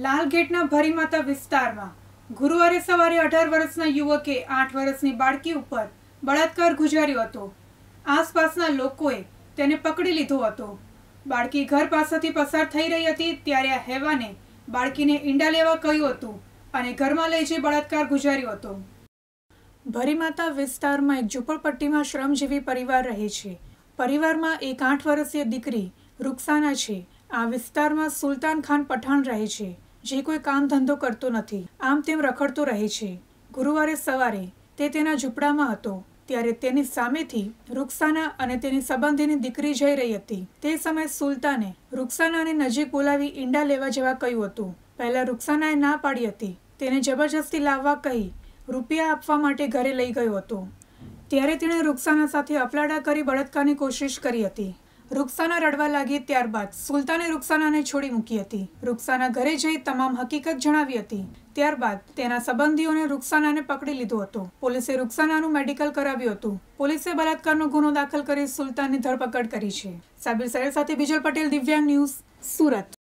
લાલ ગેટના ભરીમાતા વિસ્તારમાં ગુરુવારે સવારે અઢાર વર્ષના યુવકે આઠ વર્ષની બાળકી ઉપર બળાત્કાર ગુજાર્યો હતો આસપાસના લોકોએ તેને પકડી લીધો હતો બાળકી ઘર પાસેથી પસાર થઈ રહી હતી ત્યારે આ હેવાને બાળકીને ઈંડા લેવા કહ્યું હતું અને ઘરમાં લઈ જઈ બળાત્કાર ગુજાર્યો હતો ભરીમાતા વિસ્તારમાં એક ઝૂંપડપટ્ટીમાં શ્રમજીવી પરિવાર રહે છે પરિવારમાં એક આઠ વર્ષીય દીકરી રૂકસાના છે આ વિસ્તારમાં સુલતાન ખાન પઠાણ રહે છે જે કોઈ કામ ધંધો કરતો નથી આમ તેમ રખડતો રહે છે ગુરુવારે સવારે તે તેના ઝૂંપડામાં હતો ત્યારે તેની સામેથી રૂકસાના અને તેની સંબંધીની દીકરી જઈ રહી હતી તે સમયે સુલતાને રૂકસાનાને નજીક બોલાવી ઈંડા લેવા જવા કહ્યું હતું પહેલાં રૂકસાનાએ ના પાડી હતી તેને જબરજસ્તી લાવવા કહી રૂપિયા આપવા માટે ઘરે લઈ ગયો હતો ત્યારે તેણે રૂકસાના સાથે અફલાડા કરી બળાત્કારની કોશિશ કરી હતી રુકસાના રડવા લાગી ત્યારબાદ સુલતાને રુકસાનાને છોડી મૂકી હતી રુકસાના ઘરે જઈ તમામ હકીકત જણાવી હતી ત્યારબાદ તેના સંબંધીઓને રુકસાનાને પકડી લીધો હતો પોલીસે રુકસાનાનું મેડિકલ કરાવ્યું હતું પોલીસે બળાત્કારનો ગુનો દાખલ કરી સુલતાનની ધરપકડ કરી છે સાબિર સૈયદ સાથે બિજલ પટેલ દિવ્યાંગ ન્યૂઝ સુરત